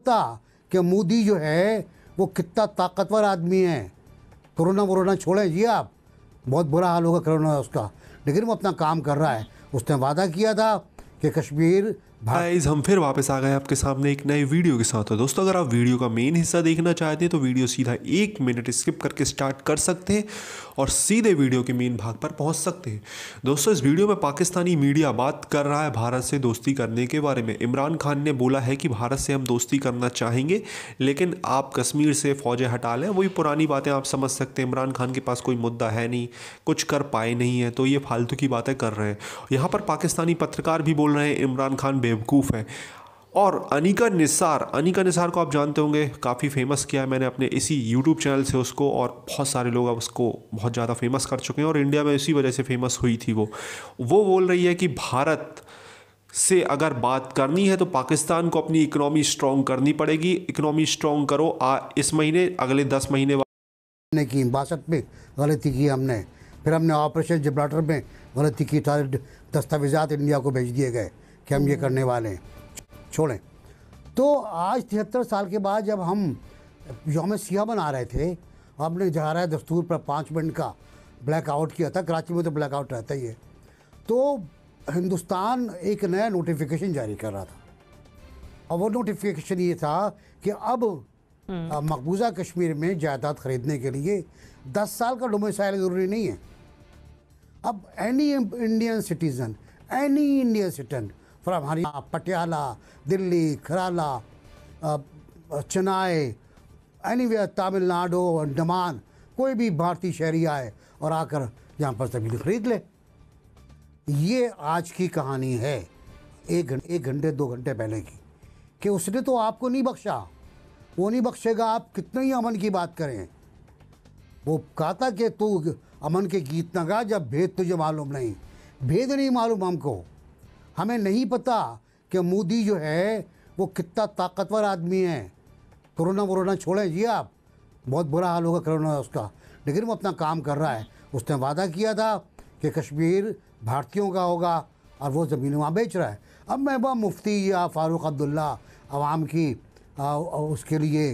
पता कि मोदी जो है वो कितना ताकतवर आदमी है कोरोना वोना छोड़ें जी आप बहुत बुरा हाल होगा कोरोना उसका लेकिन वो अपना काम कर रहा है उसने वादा किया था कि कश्मीर भाई हम फिर वापस आ गए आपके सामने एक नए वीडियो के साथ है तो दोस्तों अगर आप वीडियो का मेन हिस्सा देखना चाहते हैं तो वीडियो सीधा एक मिनट स्किप करके स्टार्ट कर सकते हैं और सीधे वीडियो के मेन भाग पर पहुंच सकते हैं दोस्तों इस वीडियो में पाकिस्तानी मीडिया बात कर रहा है भारत से दोस्ती करने के बारे में इमरान खान ने बोला है कि भारत से हम दोस्ती करना चाहेंगे लेकिन आप कश्मीर से फ़ौजें हटा लें वही पुरानी बातें आप समझ सकते हैं इमरान खान के पास कोई मुद्दा है नहीं कुछ कर पाए नहीं है तो ये फालतू की बातें कर रहे हैं यहाँ पर पाकिस्तानी पत्रकार भी बोल रहे हैं इमरान खान बेवकूफ़ है और अनिका निसार अनिका निसार को आप जानते होंगे काफ़ी फेमस किया है मैंने अपने इसी यूट्यूब चैनल से उसको और बहुत सारे लोग अब उसको बहुत ज़्यादा फेमस कर चुके हैं और इंडिया में इसी वजह से फेमस हुई थी वो वो बोल रही है कि भारत से अगर बात करनी है तो पाकिस्तान को अपनी इकनॉमी स्ट्रॉन्ग करनी पड़ेगी इकनॉमी स्ट्रॉन्ग करो आ, इस महीने अगले दस महीने ने की बासठ में गलती की हमने फिर हमने ऑपरेशन जिब्राटर में गलती की सारे तो दस्तावेजात इंडिया को भेज दिए गए कि हम ये करने वाले हैं छोड़ें तो आज तिहत्तर साल के बाद जब हम योम सिया बना रहे थे हमने जा रहा है दस्तूर पर पाँच मिनट का ब्लैकआउट किया था कराची में तो ब्लैकआउट रहता ही है तो हिंदुस्तान एक नया नोटिफिकेशन जारी कर रहा था और वो नोटिफिकेशन ये था कि अब हम्म। मकबूजा कश्मीर में जायदाद ख़रीदने के लिए दस साल का डोमिसाइल ज़रूरी नहीं है अब any Indian citizen any Indian citizen Haryana Patiala Delhi Kerala Chennai anyway Tamil Nadu Andaman कोई भी भारतीय शहरी आए और आकर यहाँ पर जमीन खरीद ले ये आज की कहानी है एक घंटे एक घंटे दो घंटे पहले की कि उसने तो आपको नहीं बख्शा वो नहीं बख्शेगा आप कितने ही अमन की बात करें वो कहा था कि तू अमन के गीत ना गा जब भेद तुझे मालूम नहीं भेद नहीं मालूम हमको हमें नहीं पता कि मोदी जो है वो कितना ताकतवर आदमी है कोरोना वोरोना छोड़ें जी आप बहुत बुरा हाल होगा कोरोना उसका लेकिन वो अपना काम कर रहा है उसने वादा किया था कि कश्मीर भारतीयों का होगा और वो ज़मीन वहाँ बेच रहा है अब महबा मुफ्ती या फ़ारूक अब्दुल्ला आवाम की आ, उसके लिए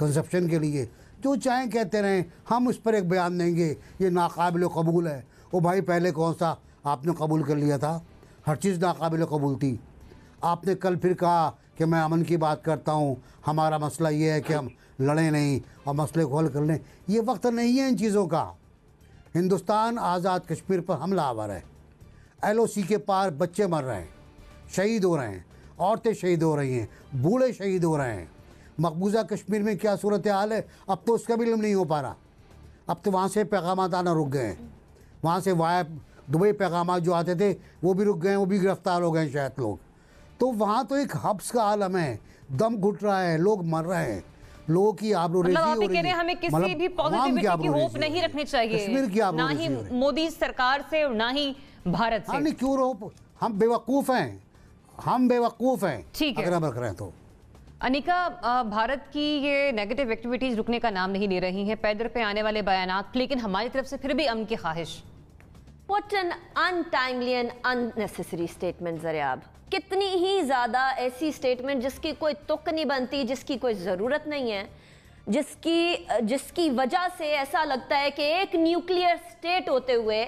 कंसेप्शन के लिए जो चाहें कहते रहें हम उस पर एक बयान देंगे ये नाकबिल कबूल है वो भाई पहले कौन सा आपने कबूल कर लिया था हर चीज़ नाकबिल कबूल थी आपने कल फिर कहा कि मैं अमन की बात करता हूँ हमारा मसला ये है कि हम लड़ें नहीं और मसले को हल कर लें ये वक्त नहीं है इन चीज़ों का हिंदुस्तान आज़ाद कश्मीर पर हमला आवर है एल के पार बच्चे मर रहे हैं शहीद हो रहे हैं औरतें शहीद हो रही हैं बूढ़े शहीद हो रहे हैं मकबूजा कश्मीर में क्या सूरत हाल है अब तो उसका भी इलम नहीं हो पा रहा अब तो वहाँ से पैगाम आना रुक गए हैं वहाँ से वाया दुबई पैगाम जो आते थे वो भी रुक गए वो भी गिरफ्तार हो गए शायद लोग तो वहाँ तो एक हब्स का आलम है दम घुट रहा है लोग मर रहे हैं लोगों की आबरू मतलब आप कह रहे हैं हमें किसी मतलब भी पॉजिटिविटी की होप नहीं रखनी चाहिए ना ही मोदी सरकार से ना ही भारत से हाँ, क्यों रोप हम बेवकूफ हैं हम बेवकूफ हैं ठीक है अगर रख रहे हैं तो अनिका भारत की ये नेगेटिव एक्टिविटीज रुकने का नाम नहीं ले रही हैं पैदल पे आने वाले बयान लेकिन हमारी तरफ से फिर भी अम की ख्वाहिश what an untimely and unnecessary statement Zaryab कितनी ही ज़्यादा ऐसी स्टेटमेंट जिसकी कोई तुक नहीं बनती जिसकी कोई ज़रूरत नहीं है जिसकी जिसकी वजह से ऐसा लगता है कि एक न्यूक्लियर स्टेट होते हुए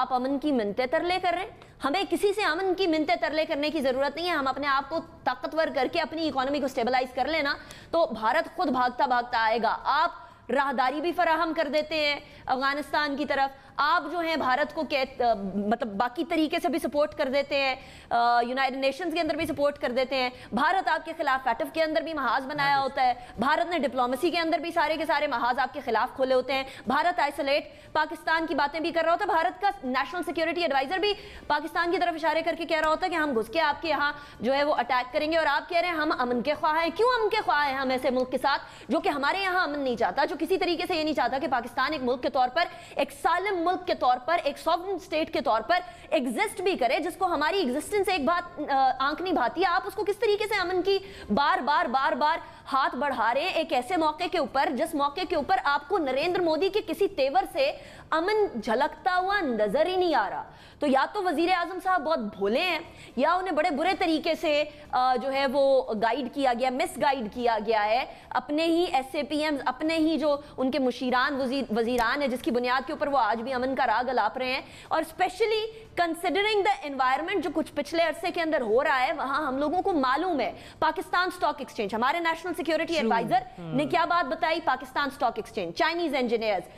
आप अमन की मिनते तरले कर रहे हैं हमें किसी से अमन की मिनते तरले करने की ज़रूरत नहीं है हम अपने आप को ताकतवर करके अपनी इकोनॉमी को स्टेबलाइज कर लेना तो भारत खुद भागता भागता आएगा आप राहदारी भी फराहम कर देते हैं अफगानिस्तान की तरफ आप जो हैं भारत को कह मतलब बाकी तरीके से भी सपोर्ट कर देते हैं यूनाइटेड नेशंस के अंदर भी सपोर्ट कर देते हैं भारत आपके खिलाफ फैटफ के अंदर भी महाज बनाया हाँ होता है भारत ने डिप्लोमेसी के अंदर भी सारे के सारे महाज आपके खिलाफ खोले होते हैं भारत आइसोलेट पाकिस्तान की बातें भी कर रहा होता है भारत का नेशनल सिक्योरिटी एडवाइजर भी पाकिस्तान की तरफ इशारे करके कह रहा होता है कि हम घुस के आपके यहाँ जो है वो अटैक करेंगे और आप कह रहे हैं हम अमन के ख्वाह हैं क्यों अमन के ख्वाह हैं हम ऐसे मुल्क के साथ जो कि हमारे यहाँ अमन नहीं चाहता जो किसी तरीके से ये नहीं चाहता कि पाकिस्तान एक मुल्क के तौर पर एक सालम मुल्क के तौर पर एक सॉवरन स्टेट के तौर पर एग्जिस्ट भी करे जिसको हमारी एग्जिस्टेंस एक बात आंख नहीं भाती आप उसको किस तरीके से अमन की बार बार बार बार हाथ बढ़ा रहे हैं एक ऐसे मौके के ऊपर जिस मौके के ऊपर आपको नरेंद्र मोदी के किसी तेवर से अमन झलकता हुआ नजर ही नहीं आ रहा तो या तो वजीर आजम साहब बहुत भोले हैं या उन्हें बड़े बुरे तरीके से जो है वो गाइड किया गया मिस गाइड किया गया है अपने ही ऐसे पी अपने ही जो उनके मुशीरान वजीरान जिसकी बुनियाद के ऊपर वो आज भी अमन का राग अलाप रहे हैं और स्पेशली कंसिडरिंग द एनवायरमेंट जो कुछ पिछले अरसे के अंदर हो रहा है वहां हम लोगों को मालूम है पाकिस्तान स्टॉक एक्सचेंज हमारे नेशनल सिक्योरिटी एडवाइजर ने क्या बात बताई Pakistan stock exchange Chinese engineers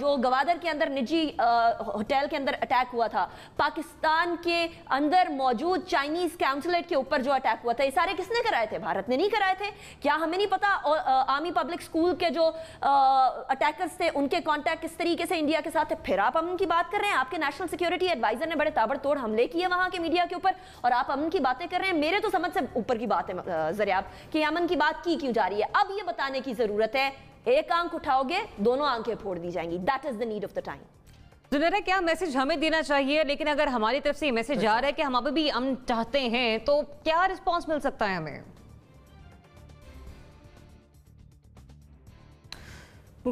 जो गवादर के अंदर निजी होटल के अंदर अटैक हुआ था पाकिस्तान के अंदर मौजूद चाइनीज काउंसलेट के ऊपर जो अटैक हुआ था ये सारे किसने कराए थे भारत ने नहीं कराए थे क्या हमें नहीं पता और, आर्मी पब्लिक स्कूल के जो अटैकर्स थे उनके कॉन्टैक्ट किस तरीके से इंडिया के साथ है फिर आप हम उनकी बात कर रहे हैं आपके नेशनल सिक्योरिटी एडवाइजर ने ने बड़े ताबड़तोड़ हमले किए वहां के मीडिया के ऊपर और आप अमन की बातें कर रहे हैं मेरे तो समझ से ऊपर की बात है जरियाब कि अमन की बात की क्यों जा रही है अब ये बताने की जरूरत है एक आंख उठाओगे दोनों आंखें फोड़ दी जाएंगी that is the need of the time Junaira क्या मैसेज हमें देना चाहिए लेकिन अगर हमारी तरफ से ये मैसेज जा रहा है कि हम अभी भी अमन चाहते हैं तो क्या रिस्पॉन्स मिल सकता है हमें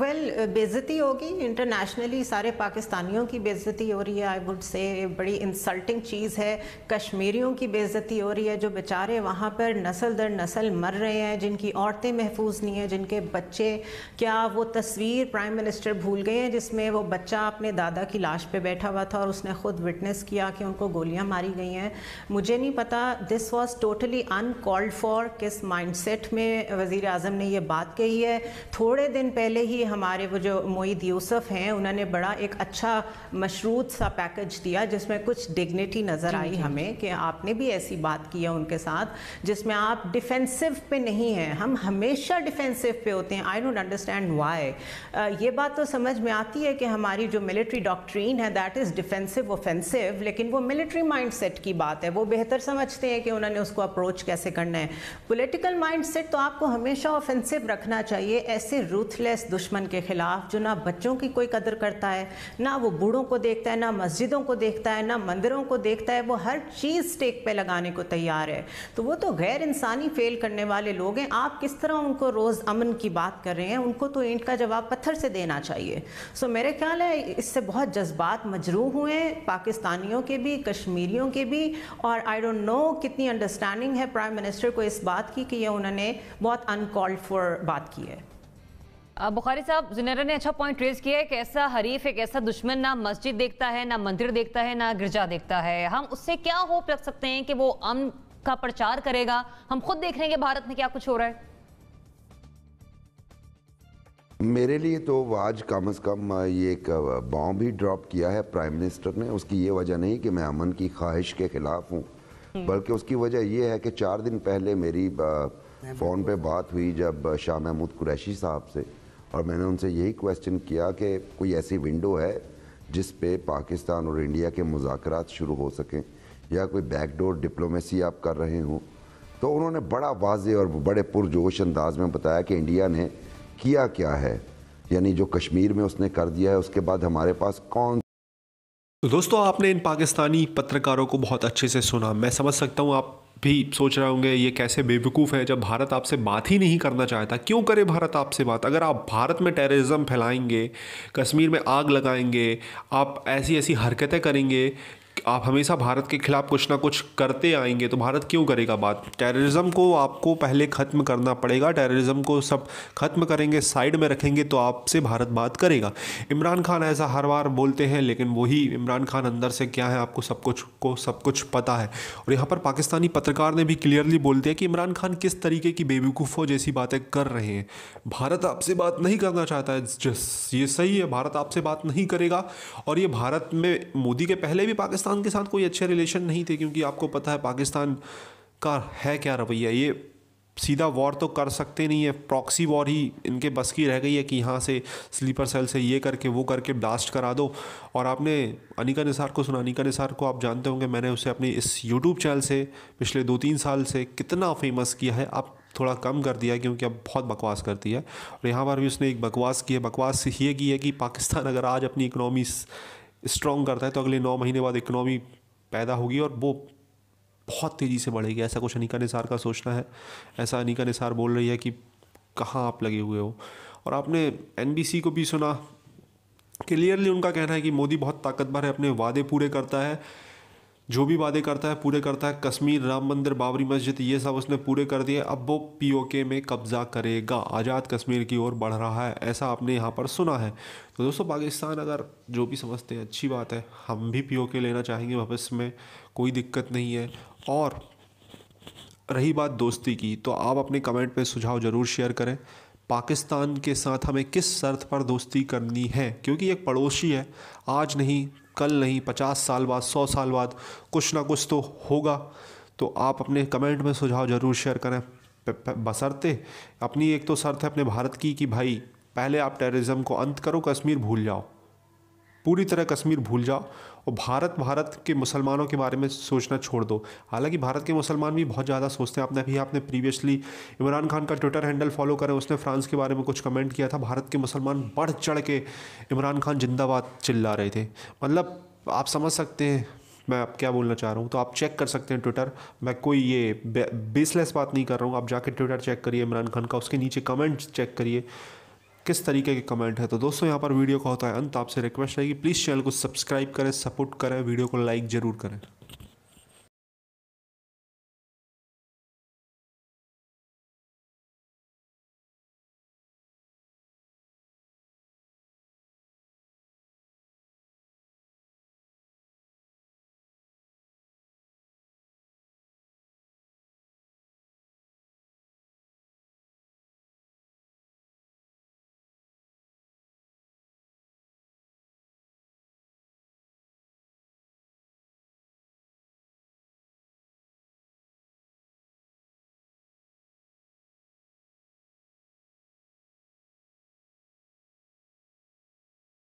वेल well, uh, बेज़ती होगी इंटरनेशनली सारे पाकिस्तानियों की बेज़ती हो रही है आई वुड से बड़ी इंसल्टिंग चीज़ है कश्मीरियों की बेज़ती हो रही है जो बेचारे वहाँ पर नस्ल दर नस्ल मर रहे हैं जिनकी औरतें महफूज नहीं हैं जिनके बच्चे क्या वो तस्वीर प्राइम मिनिस्टर भूल गए हैं जिसमें वो बच्चा अपने दादा की लाश पर बैठा हुआ था और उसने ख़ुद विटनेस किया कि उनको गोलियाँ मारी गई हैं मुझे नहीं पता this was totally uncalled for किस माइंड में वज़ी अजम ने यह बात कही है थोड़े दिन पहले ही भी हमारे वो जो मोईद यूसुफ हैं उन्होंने बड़ा एक अच्छा मशरूत सा पैकेज दिया जिसमें कुछ डिग्निटी नज़र आई हमें कि आपने भी ऐसी बात की है उनके साथ जिसमें आप डिफेंसिव पे नहीं हैं हम हमेशा डिफेंसिव पे होते हैं आई डोंट अंडरस्टैंड वाई ये बात तो समझ में आती है कि हमारी जो मिलिट्री डॉक्ट्रीन है दैट इज़ डिफेंसिव ऑफेंसिव लेकिन वो मिलिट्री माइंड की बात है वो बेहतर समझते हैं कि उन्होंने उसको अप्रोच कैसे करना है पोलिटिकल माइंड तो आपको हमेशा ऑफेंसिव रखना चाहिए ऐसे रूथलेस दुश्मन दुश्मन के ख़िलाफ़ जो ना बच्चों की कोई कदर करता है ना वो बूढ़ों को देखता है ना मस्जिदों को देखता है ना मंदिरों को देखता है वो हर चीज़ स्टेक पे लगाने को तैयार है तो वो तो गैर इंसानी फेल करने वाले लोग हैं आप किस तरह उनको रोज़ अमन की बात कर रहे हैं उनको तो ईंट का जवाब पत्थर से देना चाहिए सो मेरे ख्याल है इससे बहुत जज्बात मजरू हुए हैं पाकिस्तानियों के भी कश्मीरियों के भी और आई डोंट नो कितनी अंडरस्टैंडिंग है प्राइम मिनिस्टर को इस बात की कि ये उन्होंने बहुत अनकॉल्ड फॉर बात की है बुखारी साहब जुनेरा ने अच्छा पॉइंट रेज किया है कि ऐसा हरीफ एक ऐसा दुश्मन ना मस्जिद देखता है ना मंदिर देखता है ना गिरजा देखता है हम उससे क्या होप रख सकते हैं कि वो अम का प्रचार करेगा हम खुद देख रहे हैं कि भारत में क्या कुछ हो रहा है मेरे लिए तो आज कम अज़ कम ये एक बॉम्ब ही ड्रॉप किया है प्राइम मिनिस्टर ने उसकी ये वजह नहीं कि मैं अमन की ख्वाहिश के ख़िलाफ़ हूँ हम्म। बल्कि उसकी वजह यह है कि चार दिन पहले मेरी फ़ोन पे बात हुई जब शाह महमूद कुरैशी साहब से और मैंने उनसे यही क्वेश्चन किया कि कोई ऐसी विंडो है जिस पे पाकिस्तान और इंडिया के मुजाकर शुरू हो सकें या कोई बैकडोर डिप्लोमेसी आप कर रहे हों तो उन्होंने बड़ा वाज और बड़े पुरजोश अंदाज में बताया कि इंडिया ने किया क्या है यानी जो कश्मीर में उसने कर दिया है उसके बाद हमारे पास कौन दोस्तों आपने इन पाकिस्तानी पत्रकारों को बहुत अच्छे से सुना मैं समझ सकता हूँ आप भी सोच रहे होंगे ये कैसे बेवकूफ़ है जब भारत आपसे बात ही नहीं करना चाहता क्यों करे भारत आपसे बात अगर आप भारत में टेररिज्म फैलाएंगे कश्मीर में आग लगाएंगे आप ऐसी ऐसी हरकतें करेंगे आप हमेशा भारत के खिलाफ कुछ ना कुछ करते आएंगे तो भारत क्यों करेगा बात टेररिज्म को आपको पहले ख़त्म करना पड़ेगा टेररिज्म को सब ख़त्म करेंगे साइड में रखेंगे तो आपसे भारत बात करेगा इमरान खान ऐसा हर बार बोलते हैं लेकिन वही इमरान खान अंदर से क्या है आपको सब कुछ को सब कुछ पता है और यहाँ पर पाकिस्तानी पत्रकार ने भी क्लियरली बोल दिया कि इमरान खान किस तरीके की बेवकूफ़ों जैसी बातें कर रहे हैं भारत आपसे बात नहीं करना चाहता है ये सही है भारत आपसे बात नहीं करेगा और ये भारत में मोदी के पहले भी पाकिस्तान पाकिस्तान के साथ कोई अच्छे रिलेशन नहीं थे क्योंकि आपको पता है पाकिस्तान का है क्या रवैया ये सीधा वॉर तो कर सकते नहीं है प्रॉक्सी वॉर ही इनके बस की रह गई है कि यहाँ से स्लीपर सेल से ये करके वो करके ब्लास्ट करा दो और आपने अनिका निसार को सुना अनिका निसार को आप जानते होंगे मैंने उसे अपने इस यूट्यूब चैनल से पिछले दो तीन साल से कितना फेमस किया है आप थोड़ा कम कर दिया क्योंकि अब बहुत बकवास करती है और यहाँ पर भी उसने एक बकवास की है बकवास ये की है कि पाकिस्तान अगर आज अपनी इकनॉमी स्ट्रॉन्ग करता है तो अगले नौ महीने बाद इकनॉमी पैदा होगी और वो बहुत तेज़ी से बढ़ेगी ऐसा कुछ अनिका निसार का सोचना है ऐसा अनिका निसार बोल रही है कि कहाँ आप लगे हुए हो और आपने एन को भी सुना क्लियरली उनका कहना है कि मोदी बहुत ताकतवर है अपने वादे पूरे करता है जो भी वादे करता है पूरे करता है कश्मीर राम मंदिर बाबरी मस्जिद ये सब उसने पूरे कर दिए अब वो पीओके में कब्जा करेगा आज़ाद कश्मीर की ओर बढ़ रहा है ऐसा आपने यहाँ पर सुना है तो दोस्तों पाकिस्तान अगर जो भी समझते हैं अच्छी बात है हम भी पीओके लेना चाहेंगे भविष्य में कोई दिक्कत नहीं है और रही बात दोस्ती की तो आप अपने कमेंट में सुझाव ज़रूर शेयर करें पाकिस्तान के साथ हमें किस शर्त पर दोस्ती करनी है क्योंकि एक पड़ोसी है आज नहीं कल नहीं पचास साल बाद सौ साल बाद कुछ ना कुछ तो होगा तो आप अपने कमेंट में सुझाव ज़रूर शेयर करें बसरते अपनी एक तो शर्त है अपने भारत की कि भाई पहले आप टेररिज्म को अंत करो कश्मीर भूल जाओ पूरी तरह कश्मीर भूल जाओ और भारत भारत के मुसलमानों के बारे में सोचना छोड़ दो हालांकि भारत के मुसलमान भी बहुत ज़्यादा सोचते हैं आपने अभी आपने प्रीवियसली इमरान खान का ट्विटर हैंडल फॉलो करें उसने फ्रांस के बारे में कुछ कमेंट किया था भारत के मुसलमान बढ़ चढ़ के इमरान खान जिंदाबाद चिल्ला रहे थे मतलब आप समझ सकते हैं मैं आप क्या बोलना चाह रहा हूँ तो आप चेक कर सकते हैं ट्विटर मैं कोई ये बेसलेस बात नहीं कर रहा हूँ आप जाके ट्विटर चेक करिए इमरान खान का उसके नीचे कमेंट चेक करिए किस तरीके के कमेंट है तो दोस्तों यहाँ पर वीडियो का होता है अंत आपसे रिक्वेस्ट है कि प्लीज़ चैनल को सब्सक्राइब करें सपोर्ट करें वीडियो को लाइक ज़रूर करें